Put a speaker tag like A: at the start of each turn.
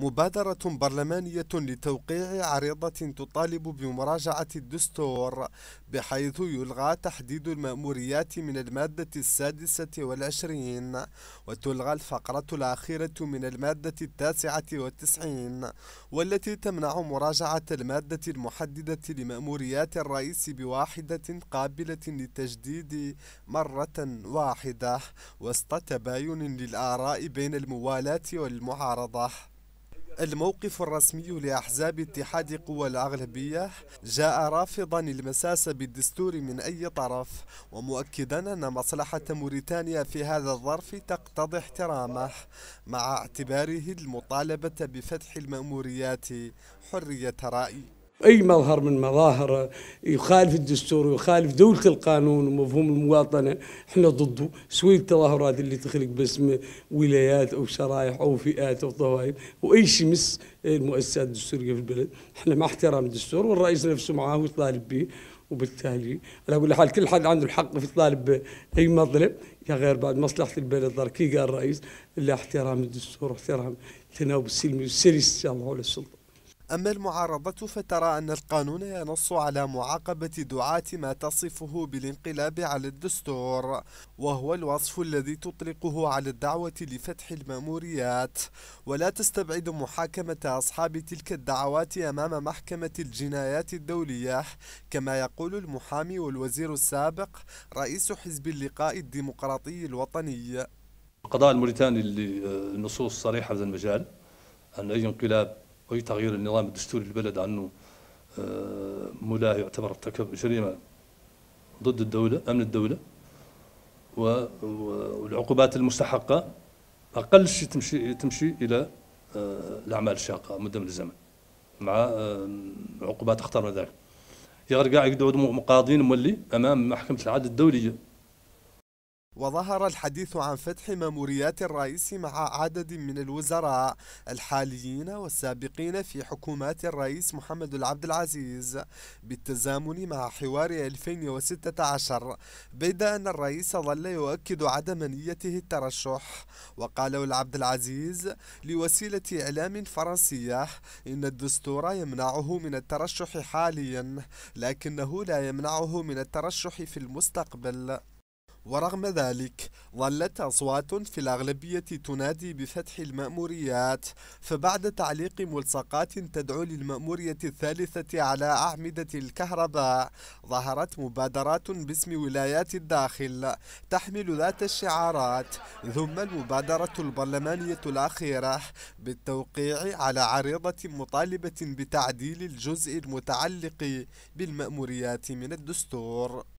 A: مبادرة برلمانية لتوقيع عريضة تطالب بمراجعة الدستور بحيث يلغى تحديد المأموريات من المادة السادسة والعشرين وتلغى الفقرة الأخيرة من المادة التاسعة والتسعين والتي تمنع مراجعة المادة المحددة لمأموريات الرئيس بواحدة قابلة للتجديد مرة واحدة وسط تباين للآراء بين الموالاة والمعارضة الموقف الرسمي لأحزاب اتحاد قوى الأغلبية جاء رافضا المساس بالدستور من أي طرف ومؤكدا أن مصلحة موريتانيا في هذا الظرف تقتضي احترامه مع اعتباره المطالبة بفتح المأموريات حرية رأي أي مظهر
B: من مظاهر يخالف الدستور ويخالف دولة القانون ومفهوم المواطنة احنا ضده سوي التظاهرات اللي تخلق باسم ولايات أو شرائح أو فئات أو طوائف وأي شيء مس المؤسسات الدستورية في البلد احنا مع احترام الدستور والرئيس نفسه معاه ويطالب به وبالتالي على كل حال كل حد عنده الحق في طالب اي مطلب يا غير بعد مصلحه البلد ضركي قال الرئيس الا احترام الدستور واحترام التناوب السلمي والسلس ان شاء الله على السلطه
A: أما المعارضة فترى أن القانون ينص على معاقبة دعاة ما تصفه بالانقلاب على الدستور وهو الوصف الذي تطلقه على الدعوة لفتح الماموريات ولا تستبعد محاكمة أصحاب تلك الدعوات أمام محكمة الجنايات الدولية كما يقول المحامي والوزير السابق رئيس حزب اللقاء الديمقراطي الوطني
C: القضاء الموريتاني اللي النصوص صريحة في المجال أن أي انقلاب أي تغيير النظام الدستوري للبلد عنه آه، ملاه يعتبر ارتكب جريمة ضد الدولة أمن الدولة والعقوبات المستحقة أقل شيء تمشي تمشي إلى آه، الأعمال الشاقة مدة من الزمن مع آه، عقوبات أخطر من ذلك يا غير قاعد يقعدوا مقاضين مولي أمام محكمة العدل الدولية
A: وظهر الحديث عن فتح ماموريات الرئيس مع عدد من الوزراء الحاليين والسابقين في حكومات الرئيس محمد العبد العزيز بالتزامن مع حوار 2016 بيد أن الرئيس ظل يؤكد عدم نيته الترشح وقال العبد العزيز لوسيلة إعلام فرنسية إن الدستور يمنعه من الترشح حاليا لكنه لا يمنعه من الترشح في المستقبل ورغم ذلك ظلت أصوات في الأغلبية تنادي بفتح المأموريات فبعد تعليق ملصقات تدعو للمأمورية الثالثة على أعمدة الكهرباء ظهرت مبادرات باسم ولايات الداخل تحمل ذات الشعارات ثم المبادرة البرلمانية الأخيرة بالتوقيع على عريضة مطالبة بتعديل الجزء المتعلق بالمأموريات من الدستور